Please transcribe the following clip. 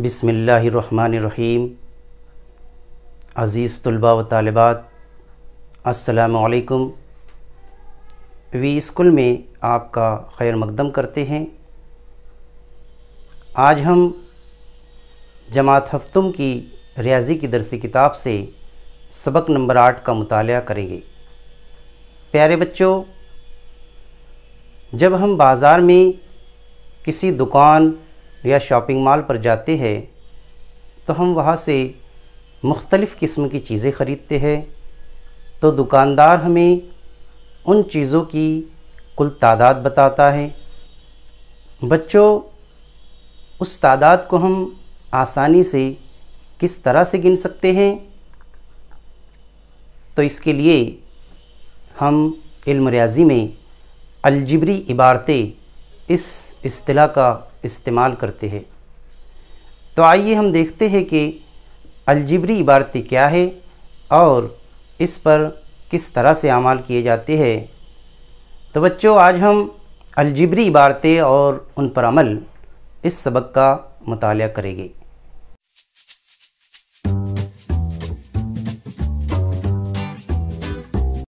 बिसमीम अज़ीज़ तलबा व तलबात असलकम वी स्कूल में आपका खैर मकदम करते हैं आज हम जमात हफ्तम की रियाजी की दरसी किताब से सबक नंबर आठ का मताल करेंगे प्यारे बच्चों जब हम बाज़ार में किसी दुकान या शॉपिंग मॉल पर जाते हैं तो हम वहाँ से मुख्तलिफ़ किस्म की चीज़ें ख़रीदते हैं तो दुकानदार हमें उन चीज़ों की कुल तादाद बताता है बच्चों उस तादाद को हम आसानी से किस तरह से गिन सकते हैं तो इसके लिए हम इल्म रियाजी में अलजबरी इबारतें इस अतलाह का इस्तेमाल करते हैं तो आइए हम देखते हैं कि अलजबरी इबारती क्या है और इस पर किस तरह से अमाल किए जाते हैं तो बच्चों आज हम अलजबरी इबारतें और उन पर अमल इस सबक का मताल करेंगे